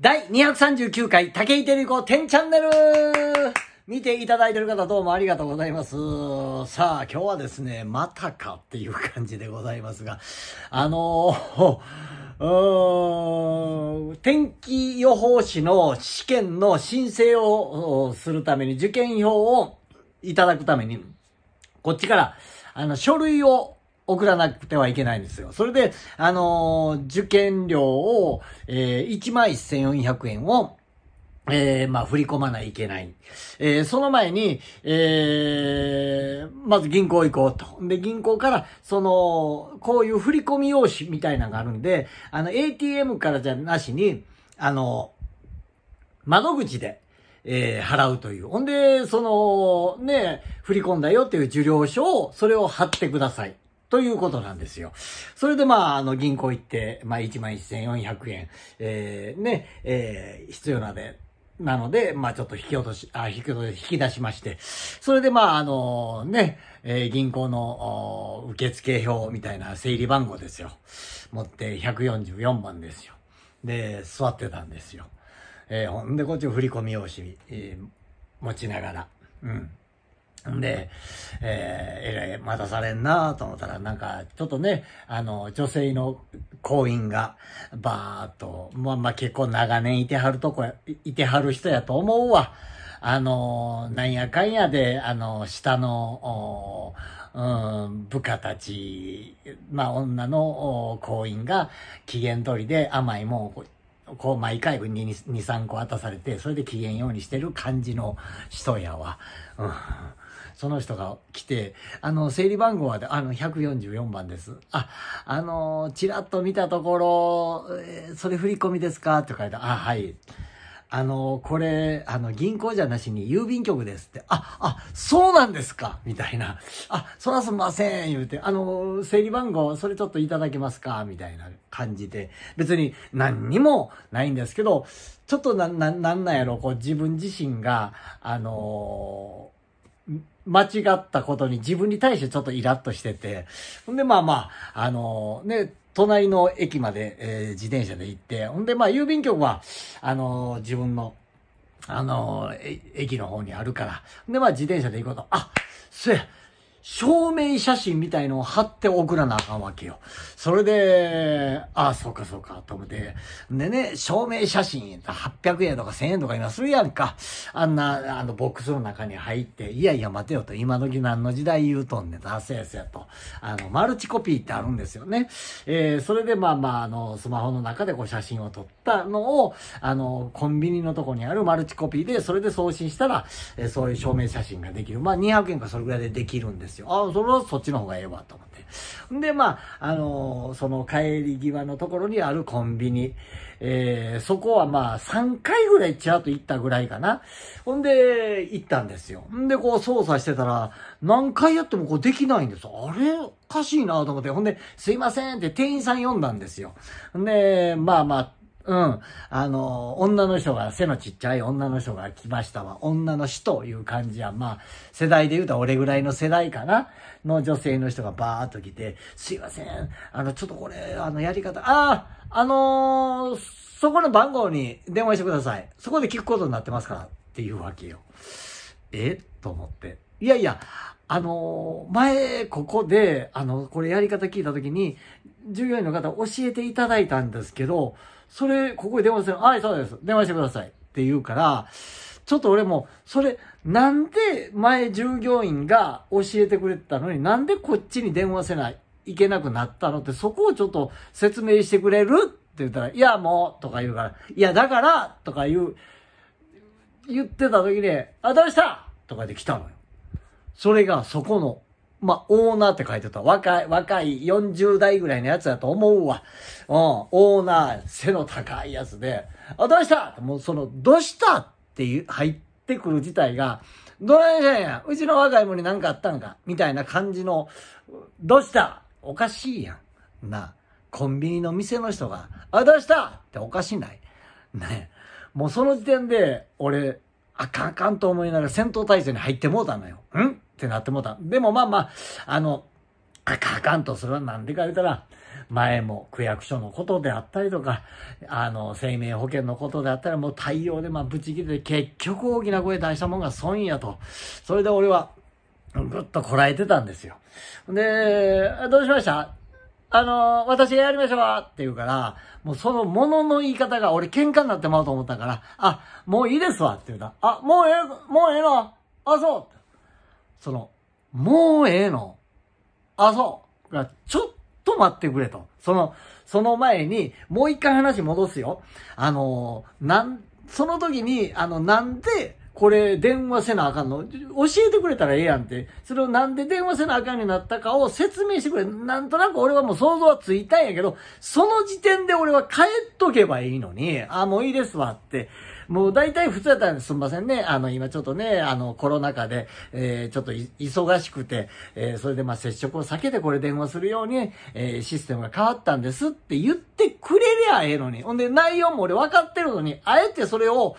第239回、竹井照子10チャンネル見ていただいてる方どうもありがとうございます。さあ、今日はですね、またかっていう感じでございますが、あのー、うーん天気予報士の試験の申請をするために、受験票をいただくために、こっちから、あの、書類を送らなくてはいけないんですよ。それで、あのー、受験料を、えー、1万1400円を、えー、まあ、振り込まないいけない。えー、その前に、えー、まず銀行行こうと。で、銀行から、その、こういう振り込み用紙みたいなのがあるんで、あの、ATM からじゃなしに、あの、窓口で、えー、払うという。ほんで、その、ね、振り込んだよっていう受領書を、それを貼ってください。ということなんですよ。それでまあ、あの、銀行行って、まあ、11,400円、えー、ね、えー、必要なで、なので、まあちょっと引き落とし、あ、引き落とし、引き出しまして、それでまああのね、えー、銀行の受付表みたいな整理番号ですよ。持って144番ですよ。で、座ってたんですよ。えー、ほんでこっち振り込み用紙、えー、持ちながら。うん。んで、えー、えらい待たされんなと思ったら、なんか、ちょっとね、あの、女性の婚姻が、ばーっと、まあまあ結構長年いてはるとこ、いてはる人やと思うわ。あの、なんやかんやで、あの、下の、うん、部下たち、まあ、女の行員が期限通りで甘いもんをこう、毎回2、2、3個渡されて、それで機嫌ようにしてる感じの人やわ。うんその人が来て、あの、整理番号は、あの、144番です。あ、あの、ちらっと見たところ、えー、それ振り込みですかって書いて、あ、はい。あの、これ、あの、銀行じゃなしに郵便局ですって、あ、あ、そうなんですかみたいな。あ、そらすんません言うて、あの、整理番号、それちょっといただけますかみたいな感じで。別に何にもないんですけど、ちょっとな、な、なんなんやろ、こう自分自身が、あのー間違ったことに自分に対してちょっとイラッとしてて、ほんでまあまあ、あのー、ね、隣の駅まで、えー、自転車で行って、ほんでまあ郵便局は、あのー、自分の、あのー、駅の方にあるから、でまあ自転車で行こうと、あ、そや、証明写真みたいのを貼って送らなあかんわけよ。それで、ああ、そうかそうか、と思って。でね、証明写真、800円とか1000円とか今するやんか。あんな、あの、ボックスの中に入って、いやいや待てよと、今時何の時代言うとんねんと、あ、せやせやと。あの、マルチコピーってあるんですよね。えー、それでまあまあ、あの、スマホの中でこう写真を撮ったのを、あの、コンビニのとこにあるマルチコピーで、それで送信したら、えー、そういう証明写真ができる。まあ、200円かそれぐらいでできるんですですよ。ああ、それはそっちの方がええわと思って。んで、まあ、あのー、その帰り際のところにあるコンビニ、えー、そこはまあ、3回ぐらいちらっと行ったぐらいかな。ほんで、行ったんですよ。んで、こう操作してたら、何回やってもこうできないんですあれおかしいなと思って。ほんで、すいませんって店員さん呼んだんですよ。で、まあまあ、うん。あの、女の人が、背のちっちゃい女の人が来ましたわ。女の死という感じは、まあ、世代で言うと俺ぐらいの世代かなの女性の人がバーっと来て、すいません。あの、ちょっとこれ、あの、やり方、ああ、あのー、そこの番号に電話してください。そこで聞くことになってますから。っていうわけよ。えと思って。いやいや、あのー、前、ここで、あの、これやり方聞いたときに、従業員の方教えていただいたんですけど、それ、ここに電話する。はい、そうです。電話してください。って言うから、ちょっと俺も、それ、なんで前従業員が教えてくれたのに、なんでこっちに電話せない、いけなくなったのって、そこをちょっと説明してくれるって言ったら、いや、もう、とか言うから、いや、だから、とか言う、言ってた時に、あ、どうしたとかで来たのよ。それがそこのまあ、オーナーって書いてた。若い、若い40代ぐらいのやつだと思うわ。うん、オーナー、背の高いやつで、あ、どうしたもうその、どうしたっていう、入ってくる自体が、どないしたんやうちの若い子に何かあったんかみたいな感じの、どうしたおかしいやん。なコンビニの店の人が、あ、どうしたっておかしない。ねもうその時点で、俺、あかんあかんと思いながら戦闘態勢に入ってもうたのよ。んってなってもうた。でもまあまあ、あの、あかあかんと、それはなんでか言うたら、前も区役所のことであったりとか、あの、生命保険のことであったらもう対応でまあブチ切れて、結局大きな声出したもんが損やと。それで俺は、ぐっとこらえてたんですよ。で、どうしましたあの私がやりましょうって言うから、もうそのものの言い方が俺喧嘩になってまうと思ったから、あ、もういいですわって言うた。あ、もうええ、もうええのあ、そうその、もうええの。あ、そう。ちょっと待ってくれと。その、その前に、もう一回話戻すよ。あの、なん、その時に、あの、なんで、これ電話せなあかんの教えてくれたらええやんって。それをなんで電話せなあかんになったかを説明してくれ。なんとなく俺はもう想像はついたんやけど、その時点で俺は帰っとけばいいのに、あ、もういいですわって。もう大体普通だったらすんませんね。あの、今ちょっとね、あの、コロナ禍で、えー、ちょっと忙しくて、えー、それでまあ接触を避けてこれ電話するように、えー、システムが変わったんですって言ってくれりゃええのに。ほんで内容も俺分かってるのに、あえてそれを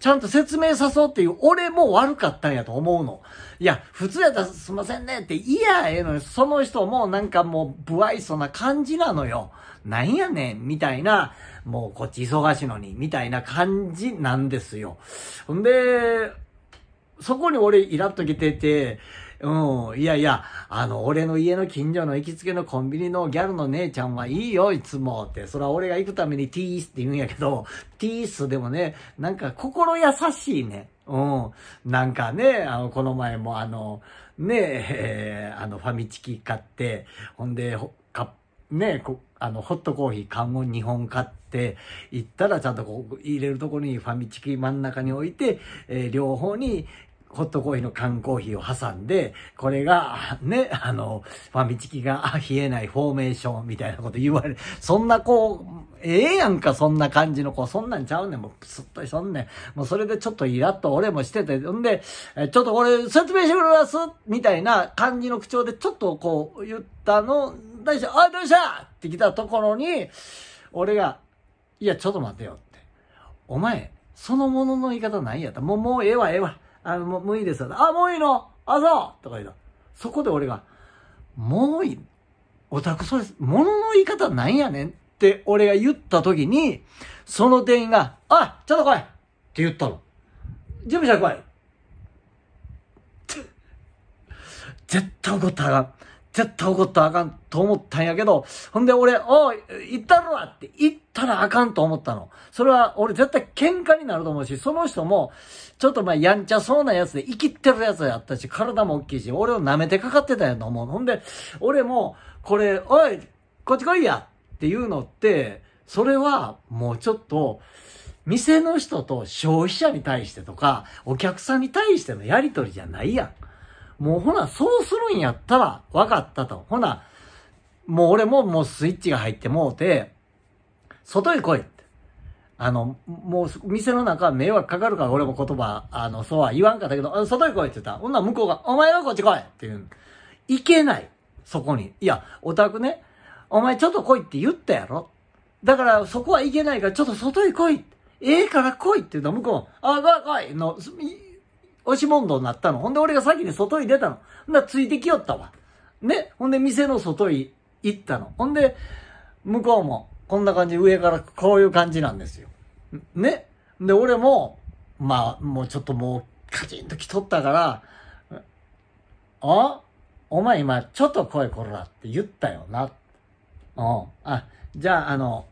ちゃんと説明さそうっていう俺も悪かったんやと思うの。いや、普通やったらすんませんねって言いやええのに、その人もなんかもう不愛想な感じなのよ。なんやねん、みたいな、もうこっち忙しいのに、みたいな感じなんですよ。ほんで、そこに俺イラっときてて、うん。いやいや、あの、俺の家の近所の行きつけのコンビニのギャルの姉ちゃんはいいよ、いつもって。それは俺が行くためにティースって言うんやけど、ティースでもね、なんか心優しいね。うん。なんかね、あの、この前もあの、ねえー、あの、ファミチキ買って、ほんで、か、ねあの、ホットコーヒー缶を2本買って行ったら、ちゃんとこう入れるところにファミチキ真ん中に置いて、えー、両方にホットコーヒーの缶コーヒーを挟んで、これが、ね、あの、ファミチキが冷えないフォーメーションみたいなこと言われる。そんなこう、ええやんか、そんな感じの子。そんなんちゃうねん。もう、プスッとしとんねん。もう、それでちょっとイラッと俺もしてて。んで、えちょっとこれ、説明してくれますみたいな感じの口調で、ちょっとこう、言ったの大将、あ、い、どうしたって来たところに、俺が、いや、ちょっと待てよって。お前、そのものの言い方ないやった。もう、もうええわ、ええわ。あの、もう、もういいですあ、もういいのあ、そうとか言うと。そこで俺が、もういい。オタクそです。ものの言い方なんやねんって俺が言った時に、その店員が、あ、ちょっと来いって言ったの。準備者来い。絶対怒ったらあかん。絶対怒ったらあかんと思ったんやけど、ほんで俺、おい、行ったろって言ったらあかんと思ったの。それは俺絶対喧嘩になると思うし、その人も、ちょっとまあやんちゃそうなやつで生きってるやつやったし、体も大きいし、俺を舐めてかかってたんやと思う。ほんで、俺も、これ、おい、こっち来いやっていうのって、それはもうちょっと、店の人と消費者に対してとか、お客さんに対してのやりとりじゃないやん。もうほな、そうするんやったら、分かったと。ほな、もう俺ももうスイッチが入ってもうて、外へ来いって。あの、もう店の中迷惑かかるから俺も言葉、あの、そうは言わんかったけど、外へ来いって言ったほら、女向こうが、お前はこっち来いって言う。行けない。そこに。いや、オタクね、お前ちょっと来いって言ったやろ。だからそこは行けないから、ちょっと外へ来い。ええから来いって言うと、向こう、あ、来い来いの、押し問答になったの。ほんで俺が先に外に出たの。ほんついてきよったわ。ね。ほんで店の外に行ったの。ほんで、向こうも、こんな感じ、上からこういう感じなんですよ。ね。で、俺も、まあ、もうちょっともう、カチンと来とったから、あお前今、ちょっとい、こらって言ったよな。うん。あ、じゃあ、あの、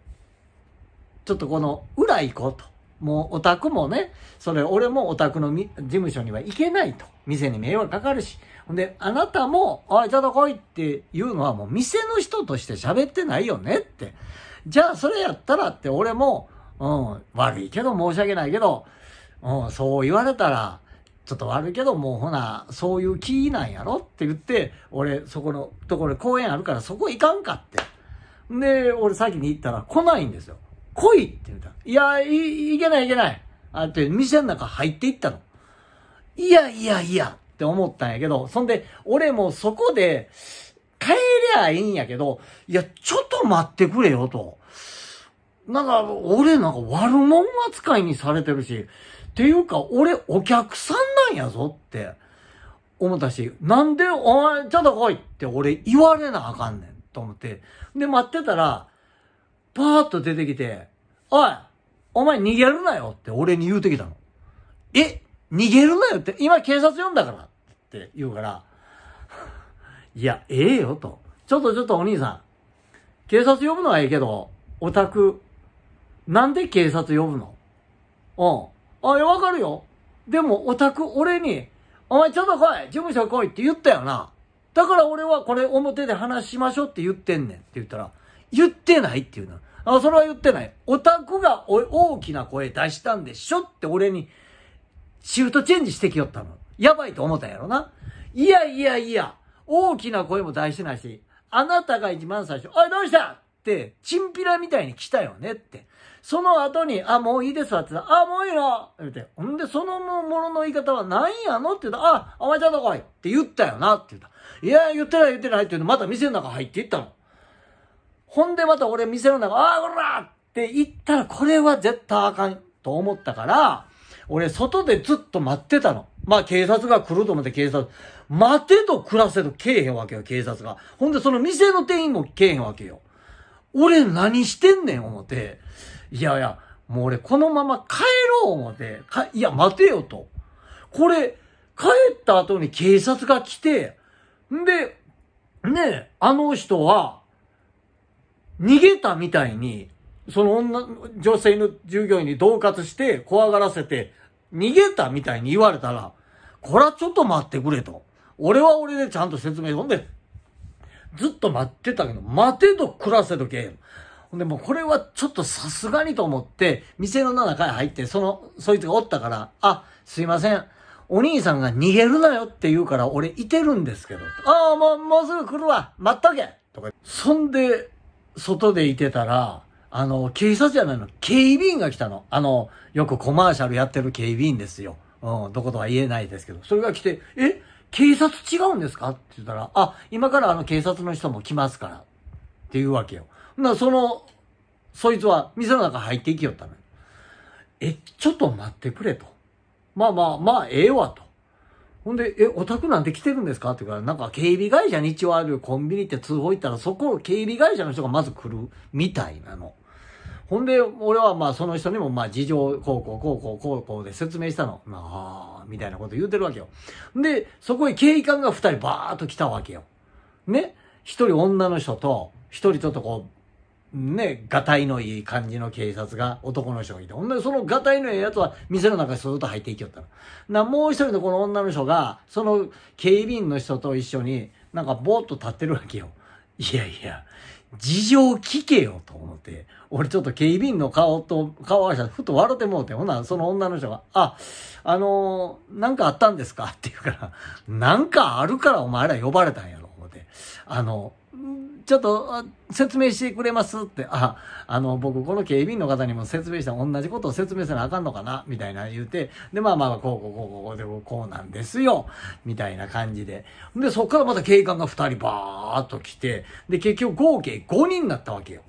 ちょっとこの、裏行こうと。もうオタクもね、それ俺もオタクの事務所には行けないと。店に迷惑かかるし。ほんで、あなたも、おい、ちょっと来いっていうのはもう店の人として喋ってないよねって。じゃあそれやったらって俺も、うん、悪いけど申し訳ないけど、うん、そう言われたら、ちょっと悪いけど、もうほな、そういう気なんやろって言って、俺、そこのところ公園あるからそこ行かんかって。で、俺先に行ったら来ないんですよ。来いって言うた。いや、い、いけないいけない。あって、店の中入っていったの。いやいやいやって思ったんやけど、そんで、俺もそこで、帰りゃいいんやけど、いや、ちょっと待ってくれよと。なんか、俺なんか悪者扱いにされてるし、っていうか、俺お客さんなんやぞって思ったし、なんでお前ちょっと来いって俺言われなあかんねんと思って。で、待ってたら、パーッと出てきて、おい、お前逃げるなよって俺に言うてきたの。え、逃げるなよって、今警察呼んだからって言うから、いや、ええよと。ちょっとちょっとお兄さん、警察呼ぶのはええけど、オタク、なんで警察呼ぶのうん。あ、いや、わかるよ。でも、オタク、俺に、お前ちょっと来い事務所来いって言ったよな。だから俺はこれ表で話しましょうって言ってんねんって言ったら、言ってないって言うの。あそれは言ってない。オタクが大きな声出したんでしょって俺にシフトチェンジしてきよったの。やばいと思ったんやろな。いやいやいや、大きな声も出してないし、あなたが一番最初、おいどうしたって、チンピラみたいに来たよねって。その後に、あ、もういいですわって言ったら、あ、もういいの言って。ほんで、そのものの言い方は何やのって言ったら、あ、お前ちゃんと来いって言ったよなって言った。いや、言ってない言ってないって言うと、また店の中入っていったの。ほんでまた俺店の中、ああ、ごらって言ったら、これは絶対あかんと思ったから、俺外でずっと待ってたの。まあ警察が来ると思って警察、待てと暮らせとけえへんわけよ、警察が。ほんでその店の店員もけえへんわけよ。俺何してんねん、思って。いやいや、もう俺このまま帰ろう、思って。か、いや、待てよと。これ、帰った後に警察が来て、んで、ねえ、あの人は、逃げたみたいに、その女、女性の従業員に恫喝して怖がらせて、逃げたみたいに言われたら、これはちょっと待ってくれと。俺は俺でちゃんと説明。ほんで、ずっと待ってたけど、待てど暮らせとけ。ほんでもうこれはちょっとさすがにと思って、店の中へ入って、その、そいつがおったから、あ、すいません。お兄さんが逃げるなよって言うから、俺いてるんですけど。ああ、もう、もうすぐ来るわ。待っとけ。とか。そんで、外でいてたら、あの、警察じゃないの、警備員が来たの。あの、よくコマーシャルやってる警備員ですよ。うん、どことは言えないですけど。それが来て、え警察違うんですかって言ったら、あ、今からあの警察の人も来ますから。っていうわけよ。な、その、そいつは店の中入っていきよったのえ、ちょっと待ってくれと。まあまあまあ、ええわと。ほんで、え、オタクなんて来てるんですかって言うから、なんか警備会社に一応あるコンビニって通報行ったら、そこ、警備会社の人がまず来るみたいなの。ほんで、俺はまあその人にもまあ事情、こうこうこうこうこうこうで説明したの。ああ、みたいなこと言うてるわけよ。で、そこへ警官が二人バーっと来たわけよ。ね一人女の人と、一人ちょっとこう、ね、がたいのいい感じの警察が男の人がいて、ほんでそのがたいのいいやつは店の中にそうと入っていきよったの。な、もう一人のこの女の人が、その警備員の人と一緒に、なんかぼーっと立ってるわけよ。いやいや、事情聞けよと思って、俺ちょっと警備員の顔と、顔合わせたふと笑ってもうて、ほな、その女の人が、あ、あのー、なんかあったんですかって言うから、なんかあるからお前ら呼ばれたんやろ、思って。あの、ちょっと説明してくれますって、あ、あの、僕この警備員の方にも説明した同じことを説明せなあかんのかなみたいな言うて、で、まあまあ、こうこうこうこうでこうなんですよみたいな感じで。で、そっからまた警官が2人バーっと来て、で、結局合計5人になったわけよ。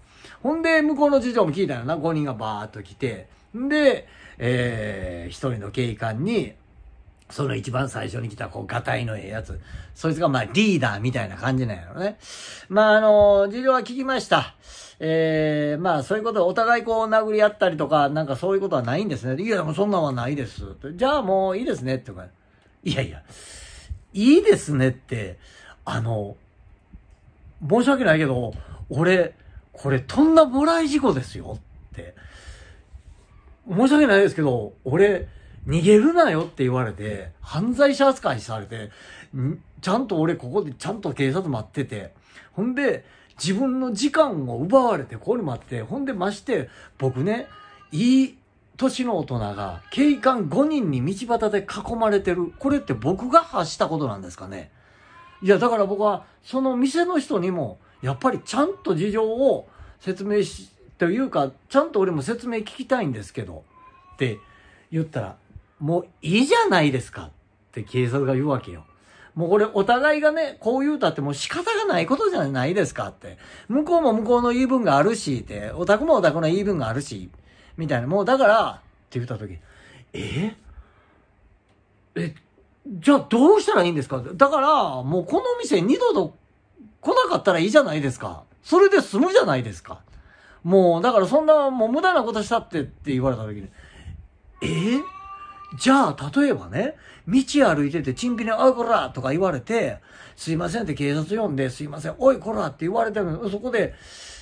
ほんで、向こうの事情も聞いたよな、5人がバーっと来て、で、えー、1人の警官に、その一番最初に来た、こう、ガタイのええやつ。そいつが、まあ、リーダーみたいな感じなんやろね。まあ、あの、事情は聞きました。ええー、まあ、そういうことお互いこう、殴り合ったりとか、なんかそういうことはないんですね。いや、もうそんなんはないです。じゃあ、もういいですね、ってか。いやいや、いいですねって、あの、申し訳ないけど、俺、これ、とんだもらい事故ですよ、って。申し訳ないですけど、俺、逃げるなよって言われて、犯罪者扱いされて、ちゃんと俺ここでちゃんと警察待ってて、ほんで、自分の時間を奪われて、ここに待って、ほんでまして、僕ね、いい年の大人が警官5人に道端で囲まれてる。これって僕が発したことなんですかねいや、だから僕は、その店の人にも、やっぱりちゃんと事情を説明し、というか、ちゃんと俺も説明聞きたいんですけど、って言ったら、もういいじゃないですかって警察が言うわけよ。もうこれお互いがね、こう言うたってもう仕方がないことじゃないですかって。向こうも向こうの言い分があるしって、オタクもオタクの言い分があるし、みたいな。もうだから、って言った時、ええ、じゃあどうしたらいいんですかだから、もうこの店二度と来なかったらいいじゃないですか。それで済むじゃないですか。もう、だからそんな、もう無駄なことしたってって言われた時に、えじゃあ、例えばね、道歩いてて、チンピに、おいこらとか言われて、すいませんって警察呼んで、すいません、おいこらって言われてるそこで、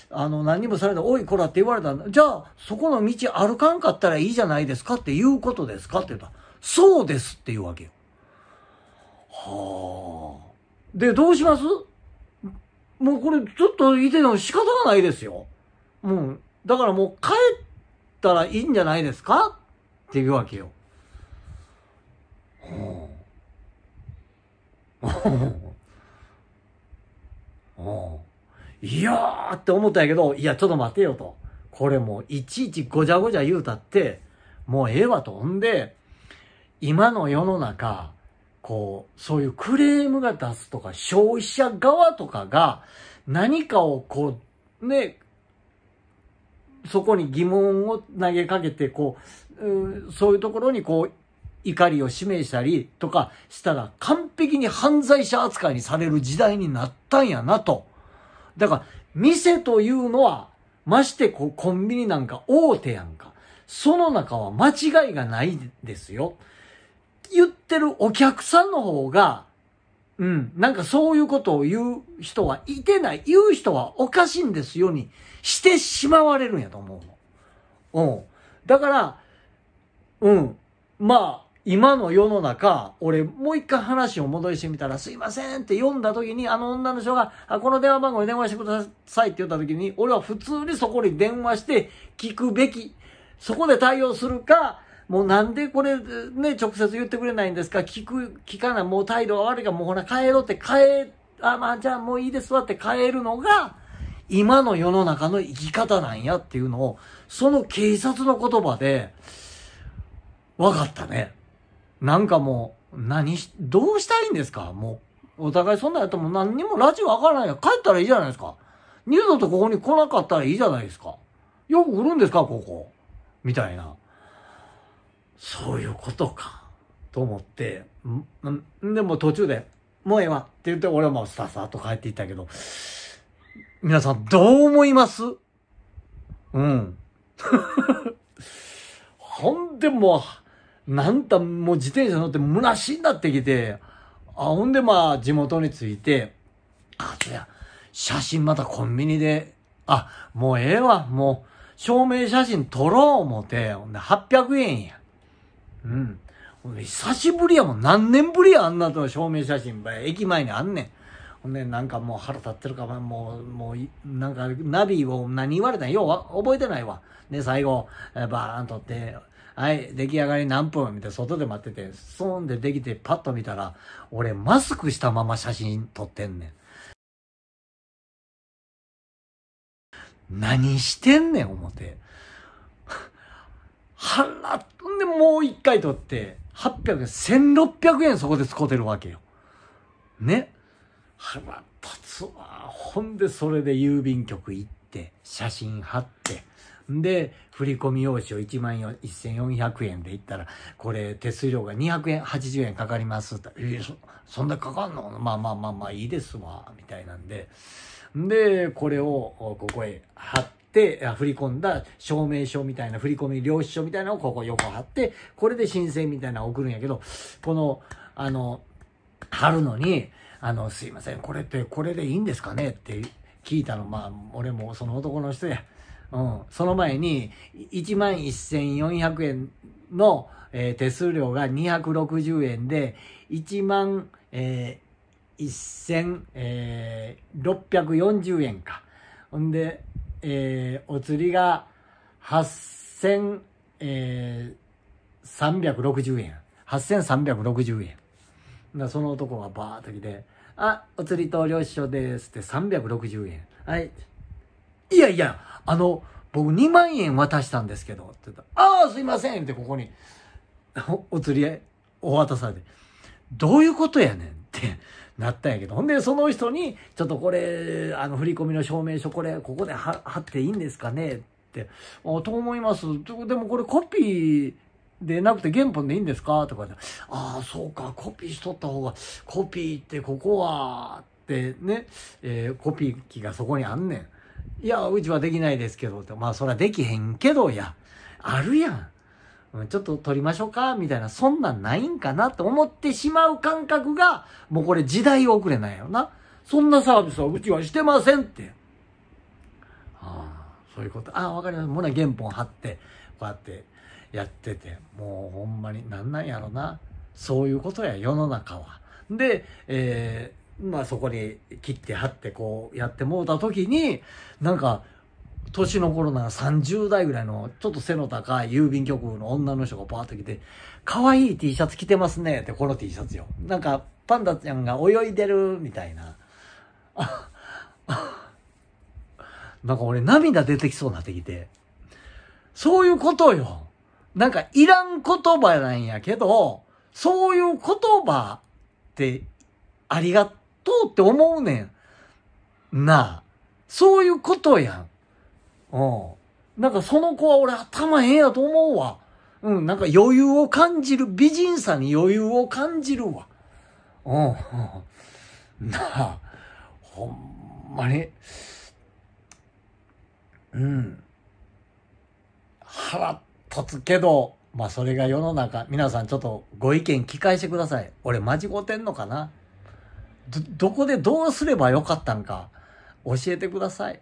あの、何もされたおいこらって言われたじゃあ、そこの道歩かんかったらいいじゃないですかっていうことですかって言ったら、そうですって言うわけよ。はあ。で、どうしますもうこれ、ちょっといてても仕方がないですよ。うん。だからもう帰ったらいいんじゃないですかっていうわけよ。いやーって思ったんやけど、いや、ちょっと待てよと。これもう、いちいちごちゃごちゃ言うたって、もうええわと。ほんで、今の世の中、こう、そういうクレームが出すとか、消費者側とかが、何かをこう、ね、そこに疑問を投げかけて、こう、うそういうところにこう、怒りを示したりとかしたら完璧に犯罪者扱いにされる時代になったんやなと。だから、店というのは、ましてこうコンビニなんか大手やんか。その中は間違いがないですよ。言ってるお客さんの方が、うん、なんかそういうことを言う人はいてない、言う人はおかしいんですよにしてしまわれるんやと思うの。うん。だから、うん。まあ、今の世の中、俺、もう一回話を戻してみたら、すいませんって読んだ時に、あの女の人が、あ、この電話番号に電話してくださいって言った時に、俺は普通にそこに電話して聞くべき。そこで対応するか、もうなんでこれね、直接言ってくれないんですか聞く、聞かない、もう態度悪いから、もうほら帰ろうって帰、あ、まあじゃあもういいですわって帰るのが、今の世の中の生き方なんやっていうのを、その警察の言葉で、分かったね。なんかもう、何し、どうしたいんですかもう、お互いそんなやったも何にもラジオわからない。帰ったらいいじゃないですか。二度とここに来なかったらいいじゃないですか。よく来るんですかここ。みたいな。そういうことか。と思って、んでも途中で、もうええわって言って俺はもうささっと帰っていったけど、皆さんどう思いますうん。ほんでもう、なんたもう自転車乗って虚しいんだってきて、あ、ほんでまあ地元に着いて、あ、そや、写真またコンビニで、あ、もうええわ、もう、証明写真撮ろう思て、ほんで800円や。うん。久しぶりやもん。何年ぶりや、あんなと証明写真。駅前にあんねん。ほんで、なんかもう腹立ってるかも、もう、もう、なんか、ナビを何言われたんよ、覚えてないわ。で、最後、バーンとって、はい、出来上がり何分みたいな、外で待ってて、スーンでできて、パッと見たら、俺、マスクしたまま写真撮ってんねん。何してんねん、思って。腹、んで、もう一回撮って、800円、1600円そこで使うてるわけよ。ね。腹立つわ。ほんで、それで郵便局行って、写真貼って。で、振込用紙を1万1400円でいったら、これ手数料が200円、80円かかりますって、えー、そ、そんなかかんのまあまあまあまあいいですわ、みたいなんで。で、これをここへ貼って、振り込んだ証明書みたいな、振込領収書みたいなのをここ横貼って、これで申請みたいなのを送るんやけど、この、あの、貼るのに、あの、すいません、これって、これでいいんですかねって聞いたの、まあ、俺もその男の人や。うん。その前に、11,400万円の、えー、手数料が260円で、1万、えー、1640円か。ほんで、えー、お釣りが8360円。8360円。その男がバーッと来て、あ、お釣り投了収書ですって360円。はい。いやいや、あの、僕2万円渡したんですけど、って言ったら、ああ、すいませんってここに、お釣り合い、お渡されて、どういうことやねんってなったんやけど、ほんでその人に、ちょっとこれ、あの、振り込みの証明書、これ、ここで貼っていいんですかねって、あと思います。でもこれコピー、でなくて原本でいいんですかとかで、ああ、そうか、コピーしとった方が、コピーってここは、ってね、えー、コピー機がそこにあんねん。いや、うちはできないですけど、って。まあ、そらできへんけどや。あるやん。ちょっと撮りましょうかみたいな、そんなんないんかなって思ってしまう感覚が、もうこれ時代遅れなんやろな。そんなサービスはうちはしてませんって。ああ、そういうこと。ああ、わかります。もな原本貼って、こうやってやってて、もうほんまになんなんやろな。そういうことや、世の中は。で、えまあそこに切って貼ってこうやってもうた時に、なんか、年の頃なら30代ぐらいのちょっと背の高い郵便局の女の人がパーっと来て、可愛い T シャツ着てますねってこの T シャツよ。なんかパンダちゃんが泳いでるみたいな。なんか俺涙出てきそうになってきて。そういうことよ。なんかいらん言葉なんやけど、そういう言葉ってありがとうって思うねん。なあ。そういうことやん。うん。なんかその子は俺頭ええやと思うわ。うん。なんか余裕を感じる。美人さに余裕を感じるわ。うん。なあ。ほんまに。うん。腹立つけど、まあそれが世の中、皆さんちょっとご意見聞かしてください。俺間違ってんのかなど、どこでどうすればよかったんか、教えてください。